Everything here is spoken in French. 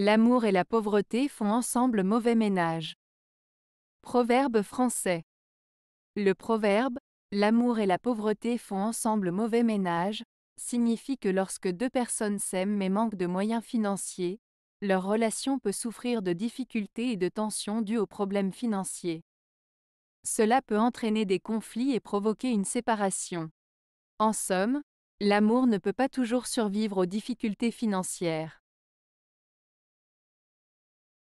L'amour et la pauvreté font ensemble mauvais ménage. Proverbe français. Le proverbe L'amour et la pauvreté font ensemble mauvais ménage signifie que lorsque deux personnes s'aiment mais manquent de moyens financiers, leur relation peut souffrir de difficultés et de tensions dues aux problèmes financiers. Cela peut entraîner des conflits et provoquer une séparation. En somme, l'amour ne peut pas toujours survivre aux difficultés financières.